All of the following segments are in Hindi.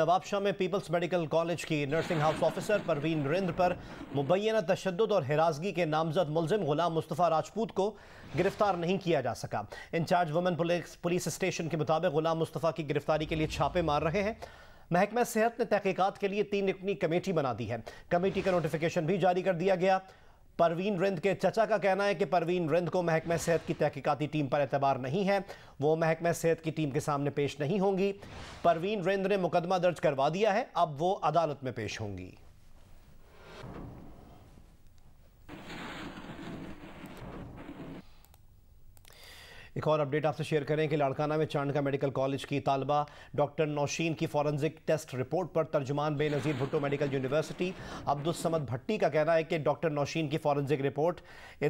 नवाबशाह में पीपल्स मेडिकल कॉलेज की नर्सिंग हाउस ऑफिसर परवीन नरेंद्र पर मुबैना तशद और हिराजगी के नामजद मुलजिम गुलाम मुस्तफ़ा राजपूत को गिरफ्तार नहीं किया जा सका incharge women police police station के मुताबिक गुलाम मुस्तफ़ा की गिरफ्तारी के लिए छापे मार रहे हैं महकमा सेहत ने तहकीकत के लिए तीन रुकनी कमेटी बना दी है कमेटी का नोटिफिकेशन भी जारी कर दिया गया परवीन रिंद के चचा का कहना है कि परवीन रिंद को महकमा सेहत की तहकीकती टीम पर एतबार नहीं है वो महकमा सेहत की टीम के सामने पेश नहीं होंगी परवीन रिंद ने मुकदमा दर्ज करवा दिया है अब वो अदालत में पेश होंगी एक और अपडेट आपसे शेयर करें कि लाड़काना में चांडका मेडिकल कॉलेज की तालबा डॉक्टर नौशीन की फॉरेंसिक टेस्ट रिपोर्ट पर तर्जुमान बेनज़ीर भुट्टो मेडिकल यूनिवर्सिटी अब्दुलसमद भट्टी का कहना है कि डॉक्टर नौशीन की फॉरेंसिक रिपोर्ट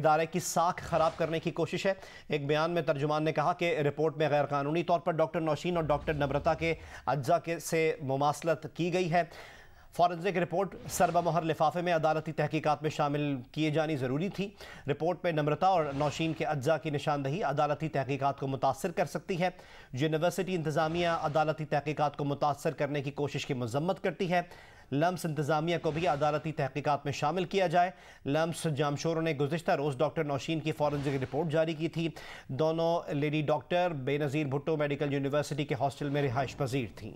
इदारे की साख खराब करने की कोशिश है एक बयान में तर्जुमान ने कहा कि रिपोर्ट में गैरकानूनी तौर पर डॉक्टर नौशीन और डॉक्टर नम्रता के अज्जा के से मुमासलत की गई है फॉरेंसिक रिपोर्ट महर लिफाफे में अदालती तहकीकत में शामिल किए जानी ज़रूरी थी रिपोर्ट में नम्रता और नौशीन के अज्जा की निशानदही अदालती तहकीकत को मुतासर कर सकती है यूनिवर्सिटी इंतज़ामिया अदालती तहकीकत को मुतासर करने की कोशिश की मजम्मत करती है लम्स इंतज़ामिया को भी अदालती तहकीकत में शामिल किया जाए लम्स जामशोरों ने गुजशत रोज़ डॉक्टर नौशीन की फॉरेंसिक रिपोर्ट जारी की थी दोनों lady doctor Benazir Bhutto medical university के हॉस्टल में रिहाइश पजीर थीं